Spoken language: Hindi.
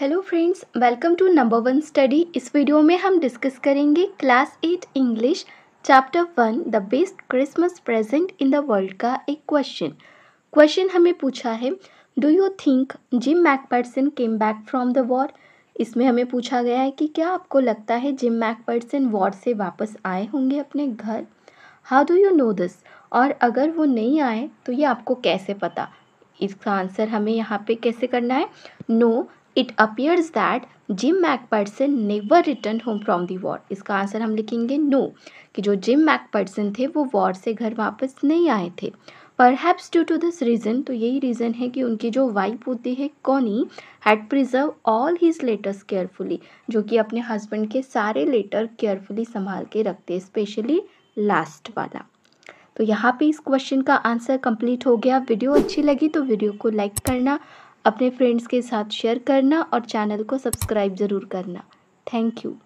hello friends welcome to number one study इस वीडियो में हम डिस्कस करेंगे class eight English chapter one the best Christmas present in the world का एक क्वेश्चन क्वेश्चन हमें पूछा है do you think Jim McPherson came back from the war इसमें हमें पूछा गया है कि क्या आपको लगता है जिम मैकपर्सन वॉर से वापस आए होंगे अपने घर how do you know this और अगर वो नहीं आए तो ये आपको कैसे पता इसका आंसर हमें यहाँ पे कैसे करना है no it appears that Jim McPherson never return home from the war इसका आंसर हम लिखेंगे नो no, कि जो जिम मैकपर्सन थे वो वॉर से घर वापस नहीं आए थे पर perhaps due to this reason तो यही रीज़न है कि उनकी जो वाइफ होती है Connie had preserve all his letters carefully जो कि अपने हस्बैंड के सारे लेटर केयरफुली संभाल के रखते स्पेशली लास्ट वाला तो यहाँ पे इस क्वेश्चन का आंसर कंप्लीट हो गया वीडियो अच्छी लगी तो वीडियो को लाइक करना अपने फ्रेंड्स के साथ शेयर करना और चैनल को सब्सक्राइब ज़रूर करना थैंक यू